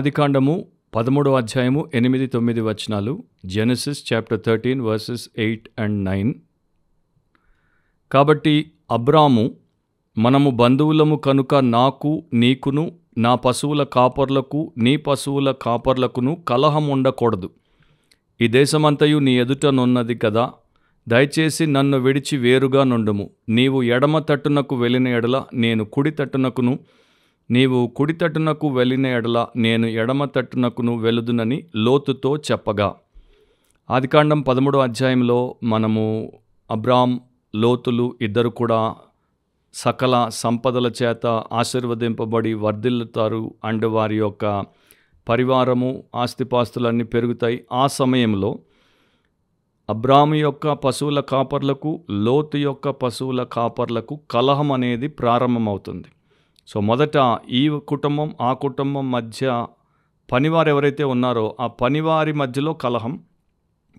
ఆదికాండము పదమూడవ అధ్యాయము ఎనిమిది తొమ్మిది వచనాలు Genesis chapter thirteen verses eight and nine కాబట్టి అబ్రాము మనము బంధువులము కనుక నాకు నీకును నా పశువుల కాపర్లకు నీ పశువుల కాపర్లకును కలహం ఉండకూడదు ఈ దేశమంతయు నీ ఎదుటనున్నది కదా దయచేసి నన్ను విడిచి వేరుగా నుండుము నీవు ఎడమ తట్టునకు వెళ్ళిన ఎడల నేను కుడి తట్టునకును నీవు కుడితట్టునకు వెళ్ళిన ఎడల నేను ఎడమ తట్టునకును వెలుదునని లోతుతో చెప్పగా ఆదికాండం పదమూడో అధ్యాయంలో మనము అబ్రామ్ లోతులు ఇద్దరు కూడా సకల సంపదల చేత ఆశీర్వదింపబడి వర్ధిల్లుతారు అండ్ వారి యొక్క పరివారము ఆస్తిపాస్తులన్నీ పెరుగుతాయి ఆ సమయంలో అబ్రాము యొక్క పశువుల కాపర్లకు లోతు యొక్క పశువుల కాపర్లకు కలహం అనేది ప్రారంభమవుతుంది సో మొదట ఈ కుటుంబం ఆ కుటుంబం మధ్య పనివారు ఎవరైతే ఉన్నారో ఆ పనివారి మధ్యలో కలహం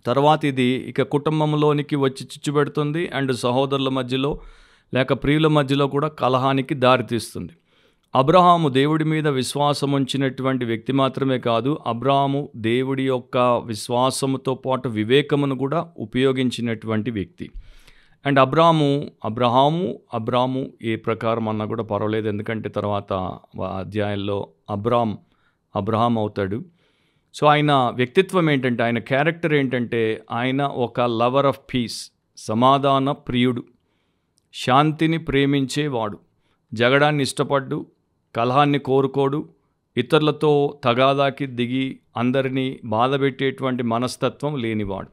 తర్వాత ఇది ఇక కుటుంబంలోనికి వచ్చి చిచ్చు పెడుతుంది అండ్ సహోదరుల మధ్యలో లేక ప్రియుల మధ్యలో కూడా కలహానికి దారితీస్తుంది అబ్రహాము దేవుడి మీద విశ్వాసం ఉంచినటువంటి వ్యక్తి మాత్రమే కాదు అబ్రహాము దేవుడి యొక్క విశ్వాసముతో పాటు వివేకమును కూడా ఉపయోగించినటువంటి వ్యక్తి అండ్ అబ్రాము అబ్రహాము అబ్రాము ఏ ప్రకారం అన్నా కూడా పర్వాలేదు ఎందుకంటే తర్వాత అధ్యాయంలో అబ్రామ్ అబ్రహాం అవుతాడు సో ఆయన వ్యక్తిత్వం ఏంటంటే ఆయన క్యారెక్టర్ ఏంటంటే ఆయన ఒక లవర్ ఆఫ్ పీస్ సమాధాన ప్రియుడు శాంతిని ప్రేమించేవాడు జగడాన్ని ఇష్టపడ్డు కలహాన్ని కోరుకోడు ఇతరులతో తగాదాకి దిగి అందరినీ బాధపెట్టేటువంటి మనస్తత్వం లేనివాడు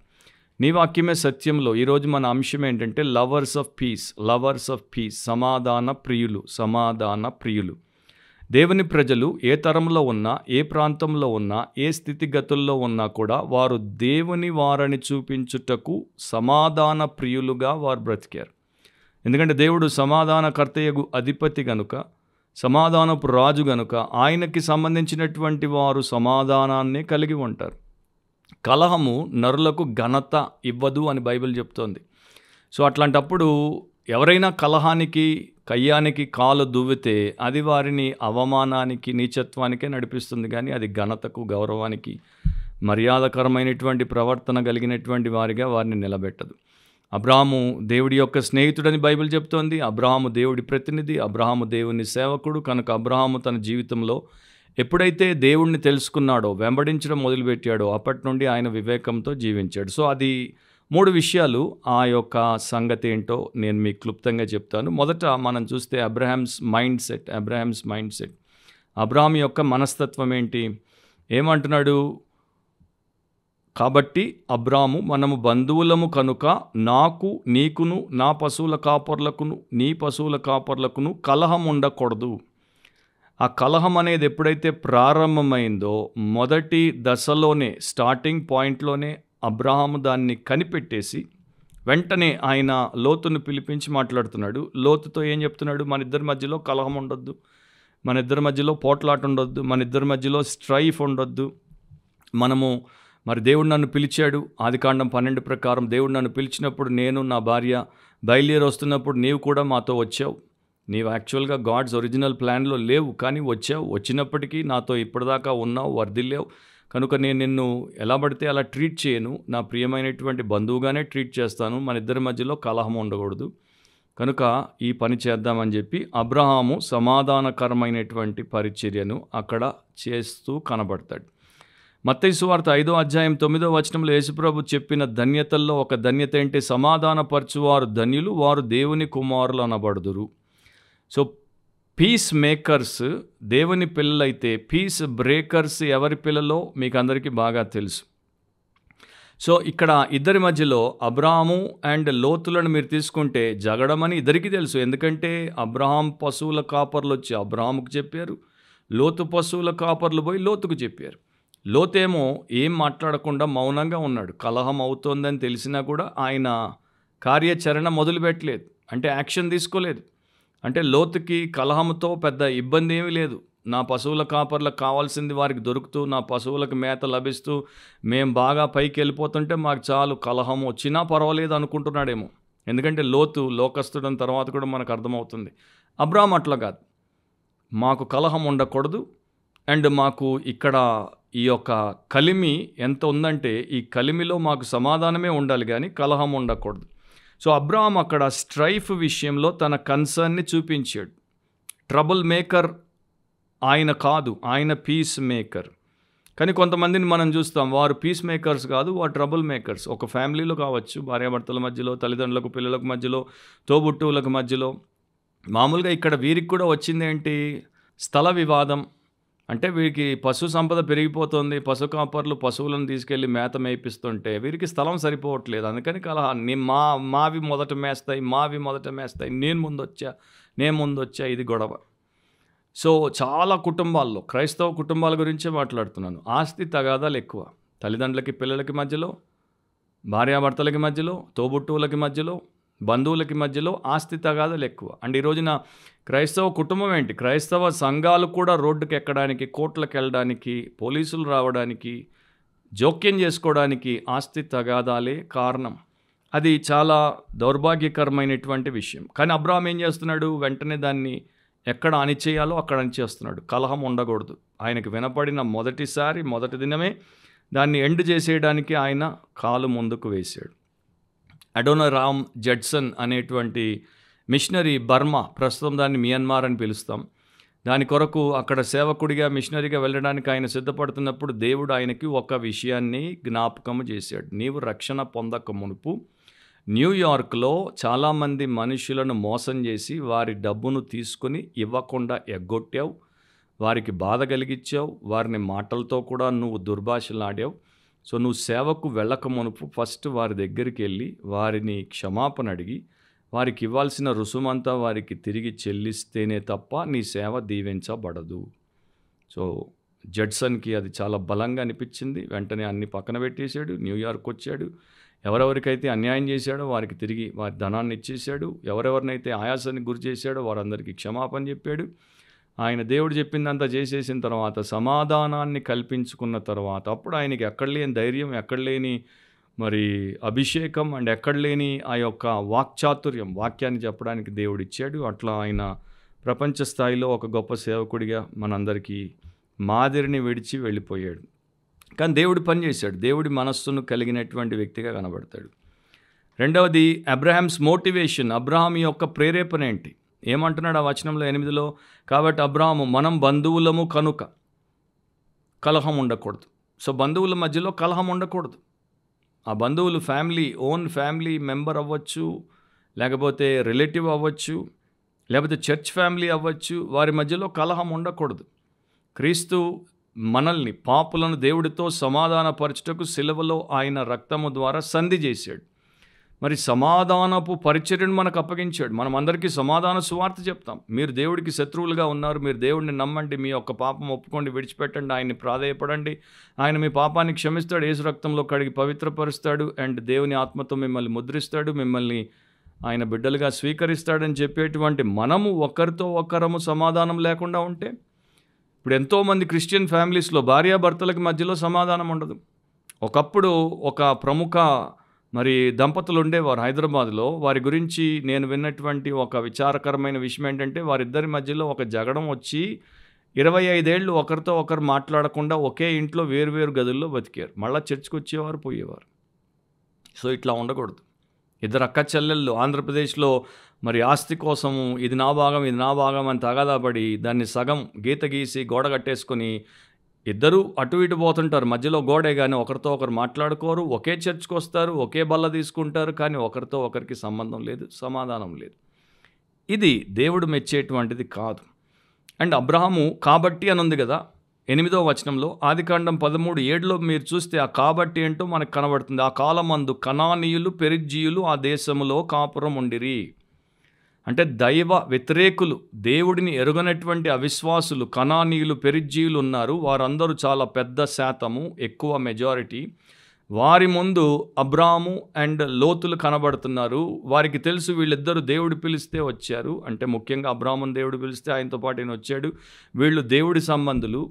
నీ వాక్యమే సత్యంలో ఈరోజు మన అంశం ఏంటంటే lovers of peace lovers of peace సమాధాన ప్రియులు సమాధాన ప్రియులు దేవుని ప్రజలు ఏ తరంలో ఉన్నా ఏ ప్రాంతంలో ఉన్నా ఏ స్థితిగతుల్లో ఉన్నా కూడా వారు దేవుని వారని చూపించుటకు సమాధాన ప్రియులుగా వారు బ్రతికారు ఎందుకంటే దేవుడు సమాధానకర్తయ్యకు అధిపతి గనుక సమాధానపు రాజు గనుక ఆయనకి సంబంధించినటువంటి వారు సమాధానాన్ని కలిగి ఉంటారు కలహము నరులకు ఘనత ఇవ్వదు అని బైబిల్ చెప్తోంది సో అట్లాంటప్పుడు ఎవరైనా కలహానికి కయ్యానికి కాలు దువ్వితే అది వారిని అవమానానికి నీచత్వానికే నడిపిస్తుంది కానీ అది ఘనతకు గౌరవానికి మర్యాదకరమైనటువంటి ప్రవర్తన కలిగినటువంటి వారిగా వారిని నిలబెట్టదు అబ్రాహము దేవుడి యొక్క స్నేహితుడని బైబిల్ చెప్తోంది అబ్రాహము దేవుడి ప్రతినిధి అబ్రాహము దేవుని సేవకుడు కనుక అబ్రాహము తన జీవితంలో ఎప్పుడైతే దేవుణ్ణి తెలుసుకున్నాడో వెంబడించడం మొదలుపెట్టాడో అప్పటి నుండి ఆయన వివేకంతో జీవించాడు సో అది మూడు విషయాలు ఆ యొక్క సంగతి ఏంటో నేను మీకు క్లుప్తంగా చెప్తాను మొదట మనం చూస్తే Abraham's mind set Abraham's mind set Abraham యొక్క మనస్తత్వం ఏంటి ఏమంటున్నాడు కాబట్టి అబ్రాము మనము బంధువులము కనుక నాకు నీకును నా పశువుల కాపర్లకును నీ పశువుల కాపర్లకును కలహం ఉండకూడదు ఆ కలహం అనేది ఎప్పుడైతే ప్రారంభమైందో మొదటి దశలోనే స్టార్టింగ్ పాయింట్లోనే అబ్రహాము దాన్ని కనిపెట్టేసి వెంటనే ఆయన లోతును పిలిపించి మాట్లాడుతున్నాడు లోతుతో ఏం చెప్తున్నాడు మన ఇద్దరి మధ్యలో కలహం ఉండొద్దు మన ఇద్దరి మధ్యలో పోట్లాట ఉండొద్దు మన ఇద్దరి మధ్యలో స్ట్రైఫ్ ఉండొద్దు మనము మరి దేవుడు నన్ను పిలిచాడు ఆదికాండం పన్నెండు ప్రకారం దేవుడు నన్ను పిలిచినప్పుడు నేను నా భార్య బయలుదేరి వస్తున్నప్పుడు నీవు కూడా మాతో వచ్చావు నీవు యాక్చువల్గా గాడ్స్ ఒరిజినల్ ప్లాన్లో లేవు కానీ వచ్చావు వచ్చినప్పటికీ నాతో ఇప్పటిదాకా ఉన్నావు వర్ధిల్లేవు కనుక నేను నిన్ను ఎలా పడితే అలా ట్రీట్ చేయను నా ప్రియమైనటువంటి బంధువుగానే ట్రీట్ చేస్తాను మన ఇద్దరి మధ్యలో కలహం ఉండకూడదు కనుక ఈ పని చేద్దామని చెప్పి అబ్రహాము సమాధానకరమైనటువంటి పరిచర్యను అక్కడ చేస్తూ కనబడతాడు మత్తైసు వార్త ఐదో అధ్యాయం తొమ్మిదో వచనంలో యేసుప్రభు చెప్పిన ధన్యతల్లో ఒక ధన్యత ఏంటి సమాధానపరచువారు ధన్యులు వారు దేవుని కుమారులు అనబడుదురు సో పీస్ మేకర్స్ దేవుని పిల్లలైతే పీస్ బ్రేకర్స్ ఎవరి పిల్లలో మీకు అందరికీ బాగా తెలుసు సో ఇక్కడ ఇద్దరి మధ్యలో అబ్రాహాము అండ్ లోతులను మీరు తీసుకుంటే జగడమని ఇద్దరికీ తెలుసు ఎందుకంటే అబ్రహాం పశువుల కాపర్లు వచ్చి అబ్రాహాముకు చెప్పారు లోతు పశువుల కాపర్లు పోయి లోతుకు చెప్పారు లోతేమో ఏం మాట్లాడకుండా మౌనంగా ఉన్నాడు కలహం అవుతోందని తెలిసినా కూడా ఆయన కార్యాచరణ మొదలుపెట్టలేదు అంటే యాక్షన్ తీసుకోలేదు అంటే లోతుకి కలహంతో పెద్ద ఇబ్బంది ఏమీ లేదు నా పశువుల కాపర్లకు కావాల్సింది వారికి దొరుకుతూ నా పశువులకు మేత లభిస్తూ మేము బాగా పైకి వెళ్ళిపోతుంటే మాకు చాలు కలహం వచ్చినా పర్వాలేదు అనుకుంటున్నాడేమో ఎందుకంటే లోతు లోకస్తుడం తర్వాత కూడా మనకు అర్థమవుతుంది అబ్రామ్ అట్లా కాదు మాకు కలహం ఉండకూడదు అండ్ మాకు ఇక్కడ ఈ యొక్క కలిమి ఎంత ఉందంటే ఈ కలిమిలో మాకు సమాధానమే ఉండాలి కానీ కలహం ఉండకూడదు సో అబ్రామ్ అక్కడ స్ట్రైఫ్ విషయంలో తన కన్సర్న్ని చూపించాడు ట్రబుల్ మేకర్ ఆయన కాదు ఆయన పీస్ మేకర్ కానీ కొంతమందిని మనం చూస్తాం వారు పీస్ మేకర్స్ కాదు వారు ట్రబుల్ మేకర్స్ ఒక ఫ్యామిలీలో కావచ్చు భార్యాభర్తల మధ్యలో తల్లిదండ్రులకు పిల్లలకు మధ్యలో తోబుట్టువులకు మధ్యలో మామూలుగా ఇక్కడ వీరికి కూడా వచ్చింది ఏంటి స్థల వివాదం అంటే వీరికి పశు సంపద పెరిగిపోతుంది పశు కాపర్లు పశువులను తీసుకెళ్ళి మేత మేపిస్తుంటే వీరికి స్థలం సరిపోవట్లేదు అందుకని కలహా నీ మా మావి మొదట మేస్తాయి మావి మొదట మేస్తాయి నేను ముందొచ్చా నేను ముందొచ్చా ఇది గొడవ సో చాలా కుటుంబాల్లో క్రైస్తవ కుటుంబాల గురించే మాట్లాడుతున్నాను ఆస్తి తగాదాలు ఎక్కువ తల్లిదండ్రులకి పిల్లలకి మధ్యలో భార్యాభర్తలకి మధ్యలో తోబుట్టువులకి మధ్యలో బంధువులకి మధ్యలో ఆస్తి తగాదలు ఎక్కువ అండ్ ఈ రోజున క్రైస్తవ కుటుంబం ఏంటి క్రైస్తవ సంఘాలు కూడా రోడ్డుకి ఎక్కడానికి కోట్లకు వెళ్ళడానికి పోలీసులు రావడానికి జోక్యం చేసుకోవడానికి ఆస్తి తగాదాలే కారణం అది చాలా దౌర్భాగ్యకరమైనటువంటి విషయం కానీ అబ్రాహం ఏం చేస్తున్నాడు వెంటనే దాన్ని ఎక్కడ చేయాలో అక్కడ చేస్తున్నాడు కలహం ఉండకూడదు ఆయనకు వినపడిన మొదటిసారి మొదటి దినమే దాన్ని ఎండ్ చేసేయడానికి ఆయన కాలు ముందుకు వేశాడు అడోనరామ్ రామ్ జడ్సన్ అనేటువంటి మిషనరీ బర్మా ప్రస్తుతం దాన్ని మియన్మార్ అని పిలుస్తాం దాని కొరకు అక్కడ సేవకుడిగా మిషనరీగా వెళ్ళడానికి ఆయన సిద్ధపడుతున్నప్పుడు దేవుడు ఆయనకి ఒక విషయాన్ని జ్ఞాపకం చేశాడు నీవు రక్షణ పొందక మునుపు న్యూయార్క్లో చాలామంది మనుషులను మోసం చేసి వారి డబ్బును తీసుకుని ఇవ్వకుండా ఎగ్గొట్టావు వారికి బాధ కలిగించావు వారిని మాటలతో కూడా నువ్వు దుర్భాషలాడావు సో నువ్వు సేవకు వెళ్ళక మునుపు ఫస్ట్ వారి దగ్గరికి వెళ్ళి వారిని క్షమాపణ అడిగి వారికి ఇవ్వాల్సిన రుసుమంతా వారికి తిరిగి చెల్లిస్తేనే తప్ప నీ సేవ దీవించబడదు సో జడ్సన్కి అది చాలా బలంగా అనిపించింది వెంటనే అన్ని పక్కన పెట్టేశాడు న్యూయార్క్ వచ్చాడు ఎవరెవరికైతే అన్యాయం చేశాడో వారికి తిరిగి వారి ధనాన్ని ఇచ్చేశాడు ఎవరెవరినైతే ఆయాసానికి గురి చేశాడో వారందరికీ క్షమాపణ చెప్పాడు ఆయన దేవుడు చెప్పిందంతా చేసేసిన తర్వాత సమాధానాన్ని కల్పించుకున్న తర్వాత అప్పుడు ఆయనకి ఎక్కడ లేని ధైర్యం ఎక్కడ లేని మరి అభిషేకం అండ్ ఎక్కడ లేని ఆ యొక్క వాక్చాతుర్యం వాక్యాన్ని చెప్పడానికి దేవుడు ఇచ్చాడు అట్లా ఆయన ప్రపంచ స్థాయిలో ఒక గొప్ప సేవకుడిగా మనందరికీ మాదిరిని విడిచి వెళ్ళిపోయాడు కానీ దేవుడు పనిచేశాడు దేవుడి మనస్సును కలిగినటువంటి వ్యక్తిగా కనబడతాడు రెండవది అబ్రహామ్స్ మోటివేషన్ అబ్రహాం యొక్క ప్రేరేపణ ఏంటి ఏమంటున్నాడు ఆ వచనంలో ఎనిమిదిలో కాబట్టి అబ్రాహము మనం బంధువులము కనుక కలహం ఉండకూడదు సో బంధువుల మధ్యలో కలహం ఉండకూడదు ఆ బంధువులు ఫ్యామిలీ ఓన్ ఫ్యామిలీ మెంబర్ అవ్వచ్చు లేకపోతే రిలేటివ్ అవ్వచ్చు లేకపోతే చర్చ్ ఫ్యామిలీ అవ్వచ్చు వారి మధ్యలో కలహం ఉండకూడదు క్రీస్తు మనల్ని పాపులను దేవుడితో సమాధానపరచుటకు సిలవలో ఆయన రక్తము ద్వారా సంధి చేశాడు మరి సమాధానపు పరిచర్యను మనకు అప్పగించాడు మనం అందరికీ సమాధాన సువార్త చెప్తాం మీరు దేవుడికి శత్రువులుగా ఉన్నారు మీరు దేవుడిని నమ్మండి మీ యొక్క పాపం ఒప్పుకోండి విడిచిపెట్టండి ఆయన్ని ప్రాధాయపడండి ఆయన మీ పాపాన్ని క్షమిస్తాడు ఏసు రక్తంలో కడిగి పవిత్రపరుస్తాడు అండ్ దేవుని ఆత్మతో మిమ్మల్ని ముద్రిస్తాడు మిమ్మల్ని ఆయన బిడ్డలుగా స్వీకరిస్తాడని చెప్పేటువంటి మనము ఒకరితో ఒకరము సమాధానం లేకుండా ఉంటే ఇప్పుడు ఎంతోమంది క్రిస్టియన్ ఫ్యామిలీస్లో భార్యాభర్తలకు మధ్యలో సమాధానం ఉండదు ఒకప్పుడు ఒక ప్రముఖ మరి దంపతులు ఉండేవారు హైదరాబాద్లో వారి గురించి నేను విన్నటువంటి ఒక విచారకరమైన విషయం ఏంటంటే వారిద్దరి మధ్యలో ఒక జగడం వచ్చి ఇరవై ఐదేళ్ళు ఒకరితో ఒకరు మాట్లాడకుండా ఒకే ఇంట్లో వేరువేరు గదుల్లో బతికారు మళ్ళీ చర్చ్కి వచ్చేవారు పోయేవారు సో ఇట్లా ఉండకూడదు ఇద్దరు అక్క చెల్లెళ్ళు ఆంధ్రప్రదేశ్లో మరి ఆస్తి కోసము ఇది నా భాగం ఇది నా భాగం అని తగాదాపడి దాన్ని సగం గీత గీసి గోడ కట్టేసుకొని ఇద్దరూ అటు ఇటు పోతుంటారు మధ్యలో గోడే కానీ ఒకరితో ఒకరు మాట్లాడుకోరు ఒకే చర్చ్కి వస్తారు ఒకే బల్ల తీసుకుంటారు కానీ ఒకరితో ఒకరికి సంబంధం లేదు సమాధానం లేదు ఇది దేవుడు మెచ్చేటువంటిది కాదు అండ్ అబ్రహాము కాబట్టి అని ఉంది కదా ఎనిమిదో వచనంలో ఆదికాండం పదమూడు ఏడులో మీరు చూస్తే ఆ కాబట్టి ఏంటో మనకు కనబడుతుంది ఆ కాలమందు కణానీయులు పెరిజీయులు ఆ దేశంలో కాపురం ఉండిరి అంటే దైవ వ్యతిరేకులు దేవుడిని ఎరుగనటువంటి అవిశ్వాసులు కణానీయులు పెరిజీవులు ఉన్నారు వారందరూ చాలా పెద్ద శాతము ఎక్కువ మెజారిటీ వారి ముందు అబ్రాము అండ్ లోతులు కనబడుతున్నారు వారికి తెలుసు వీళ్ళిద్దరూ దేవుడు పిలిస్తే వచ్చారు అంటే ముఖ్యంగా అబ్రామును దేవుడు పిలిస్తే ఆయనతో పాటు ఆయన వచ్చాడు వీళ్ళు దేవుడి సంబంధులు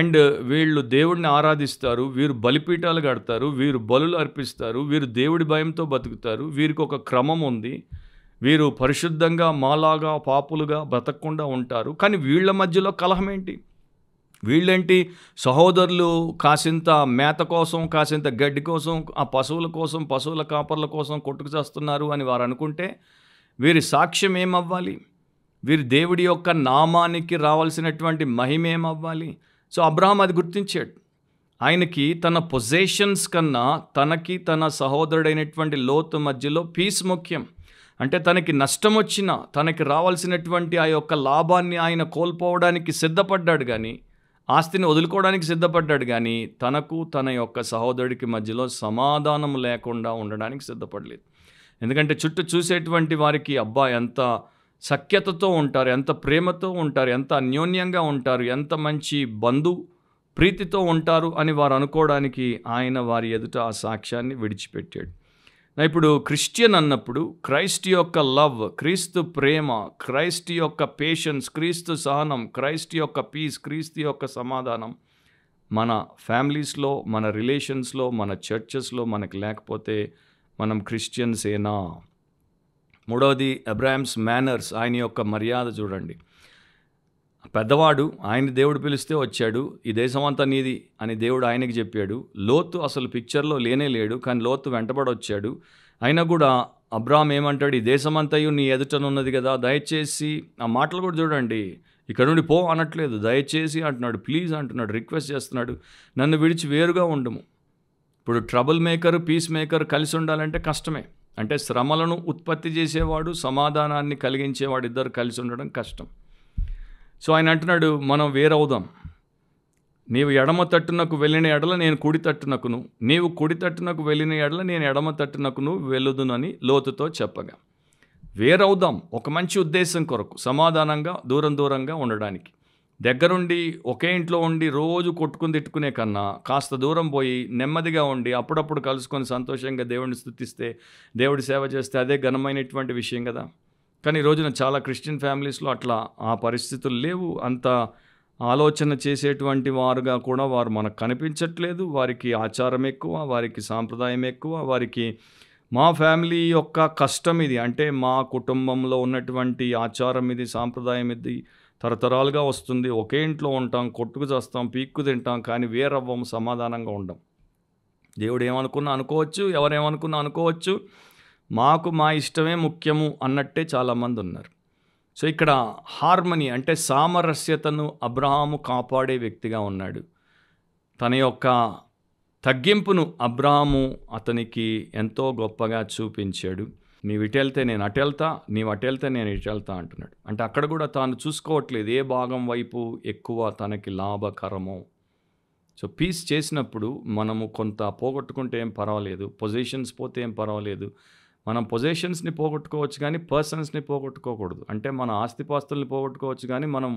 అండ్ వీళ్ళు దేవుడిని ఆరాధిస్తారు వీరు బలిపీఠాలు కడతారు వీరు బలులు అర్పిస్తారు వీరు దేవుడి భయంతో బతుకుతారు వీరికి ఒక క్రమం ఉంది వీరు పరిశుద్ధంగా మాలాగా పాపులుగా బ్రతకకుండా ఉంటారు కానీ వీళ్ళ మధ్యలో కలహం ఏంటి వీళ్ళేంటి సహోదరులు కాసింత మేత కోసం కాసింత గడ్డి కోసం ఆ పశువుల కోసం పశువుల కాపర్ల కోసం కొట్టుకు చేస్తున్నారు అని వారు అనుకుంటే వీరి సాక్ష్యం ఏమవ్వాలి వీరి దేవుడి యొక్క నామానికి రావాల్సినటువంటి మహిమ ఏమవ్వాలి సో అబ్రహం అది గుర్తించాడు ఆయనకి తన పొజేషన్స్ కన్నా తనకి తన సహోదరుడైనటువంటి లోతు మధ్యలో పీస్ ముఖ్యం అంటే తనకి నష్టం వచ్చిన తనకి రావాల్సినటువంటి ఆ యొక్క లాభాన్ని ఆయన కోల్పోవడానికి సిద్ధపడ్డాడు కానీ ఆస్తిని వదులుకోవడానికి సిద్ధపడ్డాడు కానీ తనకు తన యొక్క సహోదరుడికి మధ్యలో సమాధానం లేకుండా ఉండడానికి సిద్ధపడలేదు ఎందుకంటే చుట్టూ చూసేటువంటి వారికి అబ్బా ఎంత సఖ్యతతో ఉంటారు ఎంత ప్రేమతో ఉంటారు ఎంత అన్యోన్యంగా ఉంటారు ఎంత మంచి బంధు ప్రీతితో ఉంటారు అని వారు అనుకోవడానికి ఆయన వారి ఎదుట ఆ సాక్ష్యాన్ని విడిచిపెట్టాడు ఇప్పుడు క్రిస్టియన్ అన్నప్పుడు క్రైస్ట్ యొక్క లవ్ క్రీస్తు ప్రేమ క్రైస్ట్ యొక్క పేషెన్స్ క్రీస్తు సహనం క్రైస్ట్ యొక్క పీస్ క్రీస్తు యొక్క సమాధానం మన ఫ్యామిలీస్లో మన రిలేషన్స్లో మన చర్చెస్లో మనకు లేకపోతే మనం క్రిస్టియన్సేనా మూడవది అబ్రాహ్మ్స్ మేనర్స్ ఆయన యొక్క మర్యాద చూడండి పెద్దవాడు ఆయన దేవుడు పిలిస్తే వచ్చాడు ఈ దేశమంతా నీది అని దేవుడు ఆయనకి చెప్పాడు లోతు అసలు పిక్చర్లో లేనే లేడు కానీ లోతు వెంటబడి వచ్చాడు అయినా కూడా అబ్రామ్ ఏమంటాడు ఈ దేశమంతయు నీ ఎదుటనున్నది కదా దయచేసి ఆ మాటలు కూడా చూడండి ఇక్కడ నుండి పో అనట్లేదు దయచేసి అంటున్నాడు ప్లీజ్ అంటున్నాడు రిక్వెస్ట్ చేస్తున్నాడు నన్ను విడిచి వేరుగా ఉండము ఇప్పుడు ట్రబుల్ మేకర్ పీస్ మేకర్ కలిసి ఉండాలంటే కష్టమే అంటే శ్రమలను ఉత్పత్తి చేసేవాడు సమాధానాన్ని కలిగించేవాడు ఇద్దరు కలిసి ఉండడం కష్టం సో ఆయన అంటున్నాడు మనం వేరవుదాం నీవు ఎడమ తట్టునకు వెళ్ళిన ఎడల నేను కుడి తట్టునకును నీవు కుడి తట్టునకు వెళ్ళిన ఎడల నేను ఎడమ తట్టునకును వెళ్ళుదునని లోతుతో చెప్పగా వేరవుదాం ఒక మంచి ఉద్దేశం కొరకు సమాధానంగా దూరం దూరంగా ఉండడానికి దగ్గరుండి ఒకే ఇంట్లో ఉండి రోజు కొట్టుకుని తిట్టుకునే కన్నా కాస్త దూరం పోయి నెమ్మదిగా ఉండి అప్పుడప్పుడు కలుసుకొని సంతోషంగా దేవుడిని స్థుతిస్తే దేవుడి సేవ చేస్తే అదే ఘనమైనటువంటి విషయం కదా కానీ ఈ రోజున చాలా క్రిస్టియన్ ఫ్యామిలీస్లో అట్లా ఆ పరిస్థితులు లేవు అంత ఆలోచన చేసేటువంటి వారుగా కూడా వారు మనకు కనిపించట్లేదు వారికి ఆచారం ఎక్కువ వారికి సాంప్రదాయం ఎక్కువ వారికి మా ఫ్యామిలీ యొక్క కష్టం ఇది అంటే మా కుటుంబంలో ఉన్నటువంటి ఆచారం ఇది సాంప్రదాయం ఇది తరతరాలుగా వస్తుంది ఒకే ఇంట్లో ఉంటాం కొట్టుకు చేస్తాం పీక్కు తింటాం కానీ వేరవ్వం సమాధానంగా ఉండం దేవుడు ఏమనుకున్నా అనుకోవచ్చు ఎవరేమనుకున్నా అనుకోవచ్చు మాకు మా ఇష్టమే ముఖ్యము అన్నట్టే చాలామంది ఉన్నారు సో ఇక్కడ హార్మనీ అంటే సామరస్యతను అబ్రహాము కాపాడే వ్యక్తిగా ఉన్నాడు తన యొక్క తగ్గింపును అబ్రాహాము అతనికి ఎంతో గొప్పగా చూపించాడు నీవు ఇటెళ్తే నేను అటెళ్తా నీవు అటెళ్తే నేను ఇటెళ్తా అంటున్నాడు అంటే అక్కడ కూడా తాను చూసుకోవట్లేదు ఏ భాగం వైపు ఎక్కువ తనకి లాభకరమో సో పీస్ చేసినప్పుడు మనము కొంత పోగొట్టుకుంటే ఏం పర్వాలేదు పొజిషన్స్ పోతే ఏం పర్వాలేదు మనం పొజిషన్స్ని పోగొట్టుకోవచ్చు కానీ పర్సన్స్ని పోగొట్టుకోకూడదు అంటే మన ఆస్తిపాస్తుల్ని పోగొట్టుకోవచ్చు కానీ మనం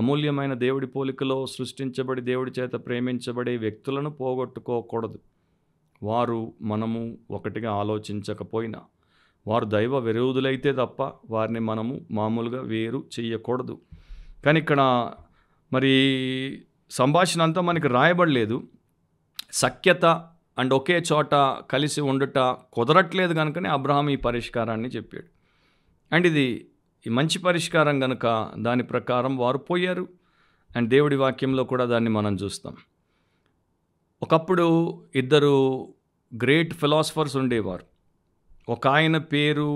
అమూల్యమైన దేవుడి పోలికలో సృష్టించబడి దేవుడి చేత ప్రేమించబడే వ్యక్తులను పోగొట్టుకోకూడదు వారు మనము ఒకటిగా ఆలోచించకపోయినా వారు దైవ విరోధులైతే తప్ప వారిని మనము మామూలుగా వేరు చేయకూడదు కానీ ఇక్కడ మరి సంభాషణ అంతా మనకి రాయబడలేదు సఖ్యత అండ్ ఒకే చోట కలిసి ఉండుట కుదరట్లేదు కనుకనే అబ్రహాం ఈ పరిష్కారాన్ని చెప్పాడు అండ్ ఇది ఈ మంచి పరిష్కారం కనుక దాని ప్రకారం వారు పోయారు అండ్ దేవుడి వాక్యంలో కూడా దాన్ని మనం చూస్తాం ఒకప్పుడు ఇద్దరు గ్రేట్ ఫిలాసఫర్స్ ఉండేవారు ఒక ఆయన పేరు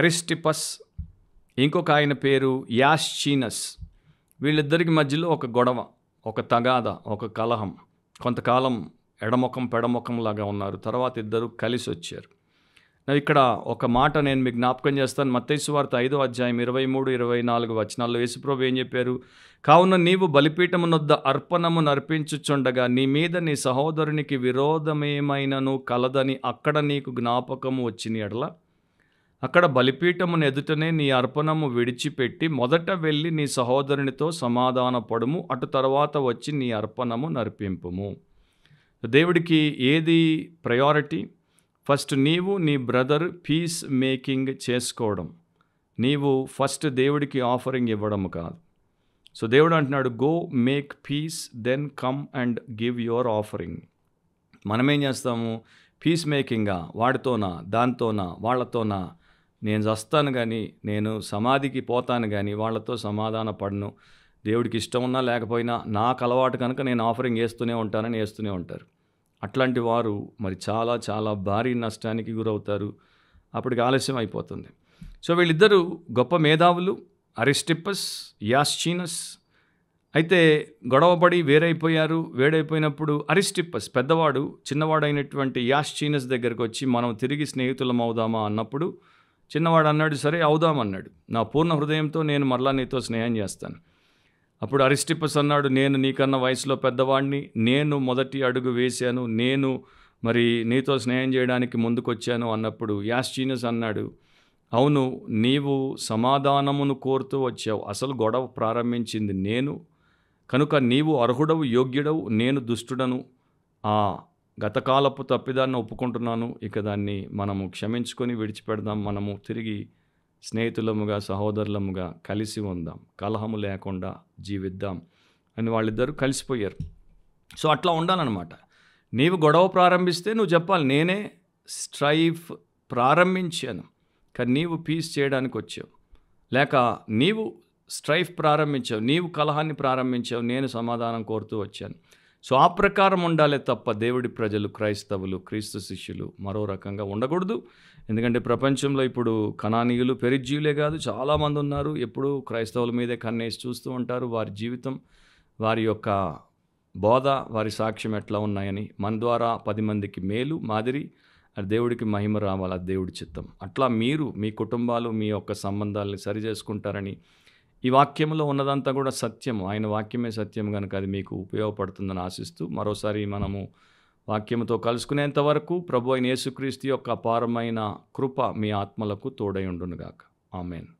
అరిస్టిపస్ ఇంకొక ఆయన పేరు యాస్చీనస్ వీళ్ళిద్దరికి మధ్యలో ఒక గొడవ ఒక తగాద ఒక కలహం కొంతకాలం ఎడముఖం పెడముఖంలాగా ఉన్నారు తర్వాత ఇద్దరు కలిసి వచ్చారు ఇక్కడ ఒక మాట నేను మీకు జ్ఞాపకం చేస్తాను మత్తైసు వార్త ఐదో అధ్యాయం ఇరవై మూడు ఇరవై నాలుగు వచనాల్లో యేసుప్రభు ఏం చెప్పారు కావున నీవు బలిపీఠమునొద్ద అర్పణము నర్పించుచుండగా నీ మీద నీ సహోదరునికి విరోధమేమైనను కలదని అక్కడ నీకు జ్ఞాపకము వచ్చిన ఎడల అక్కడ బలిపీఠమును ఎదుటనే నీ అర్పణము విడిచిపెట్టి మొదట వెళ్ళి నీ సహోదరునితో సమాధాన పడుము అటు తర్వాత వచ్చి నీ అర్పణము నర్పింపుము దేవుడికి ఏది ప్రయారిటీ ఫస్ట్ నీవు నీ బ్రదర్ పీస్ మేకింగ్ చేసుకోవడం నీవు ఫస్ట్ దేవుడికి ఆఫరింగ్ ఇవ్వడం కాదు సో దేవుడు అంటున్నాడు go make peace then come and give your offering మనమేం చేస్తాము పీస్ మేకింగా వాడితోనా దాంతోనా వాళ్ళతోనా నేను చస్తాను కానీ నేను సమాధికి పోతాను కానీ వాళ్ళతో సమాధాన పడను దేవుడికి ఇష్టం ఉన్నా లేకపోయినా నాకు అలవాటు కనుక నేను ఆఫరింగ్ వేస్తూనే ఉంటానని వేస్తూనే ఉంటారు అట్లాంటి వారు మరి చాలా చాలా భారీ నష్టానికి గురవుతారు అప్పటికి ఆలస్యం అయిపోతుంది సో వీళ్ళిద్దరూ గొప్ప మేధావులు అరిస్టిప్పస్ యాస్చీనస్ అయితే గొడవపడి వేరైపోయారు వేడైపోయినప్పుడు అరిస్టిప్పస్ పెద్దవాడు చిన్నవాడైనటువంటి యాస్చీనస్ దగ్గరకు వచ్చి మనం తిరిగి స్నేహితులం అవుదామా అన్నప్పుడు చిన్నవాడు అన్నాడు సరే అన్నాడు నా పూర్ణ హృదయంతో నేను మరలా నీతో స్నేహం చేస్తాను అప్పుడు అరిస్టిపస్ అన్నాడు నేను నీకన్నా వయసులో పెద్దవాడిని నేను మొదటి అడుగు వేశాను నేను మరి నీతో స్నేహం చేయడానికి ముందుకొచ్చాను అన్నప్పుడు యాస్చీనస్ అన్నాడు అవును నీవు సమాధానమును కోరుతూ వచ్చావు అసలు గొడవ ప్రారంభించింది నేను కనుక నీవు అర్హుడవు యోగ్యుడవు నేను దుష్టుడను ఆ గతకాలపు తప్పిదాన్ని ఒప్పుకుంటున్నాను ఇక దాన్ని మనము క్షమించుకొని విడిచిపెడదాం మనము తిరిగి స్నేహితులముగా సహోదరులముగా కలిసి ఉందాం కలహము లేకుండా జీవిద్దాం అని వాళ్ళిద్దరూ కలిసిపోయారు సో అట్లా ఉండాలన్నమాట నీవు గొడవ ప్రారంభిస్తే నువ్వు చెప్పాలి నేనే స్ట్రైఫ్ ప్రారంభించాను కానీ నీవు పీస్ చేయడానికి వచ్చావు లేక నీవు స్ట్రైఫ్ ప్రారంభించావు నీవు కలహాన్ని ప్రారంభించావు నేను సమాధానం కోరుతూ వచ్చాను సో ఆ ప్రకారం ఉండాలి తప్ప దేవుడి ప్రజలు క్రైస్తవులు క్రీస్తు శిష్యులు మరో రకంగా ఉండకూడదు ఎందుకంటే ప్రపంచంలో ఇప్పుడు కణానీయులు పెరిజీవులే కాదు చాలామంది ఉన్నారు ఎప్పుడు క్రైస్తవుల మీదే కన్నేసి చూస్తూ ఉంటారు వారి జీవితం వారి యొక్క బోధ వారి సాక్ష్యం ఎట్లా ఉన్నాయని మన ద్వారా పది మందికి మేలు మాదిరి అది దేవుడికి మహిమ రావాలి దేవుడి చిత్తం అట్లా మీరు మీ కుటుంబాలు మీ యొక్క సంబంధాలని సరి చేసుకుంటారని ఈ వాక్యంలో ఉన్నదంతా కూడా సత్యం ఆయన వాక్యమే సత్యం కనుక అది మీకు ఉపయోగపడుతుందని ఆశిస్తూ మరోసారి మనము వాక్యముతో కలుసుకునేంత వరకు ప్రభు అయిన యేసుక్రీస్తు యొక్క అపారమైన కృప మీ ఆత్మలకు తోడై ఉండునుగాక ఆమెన్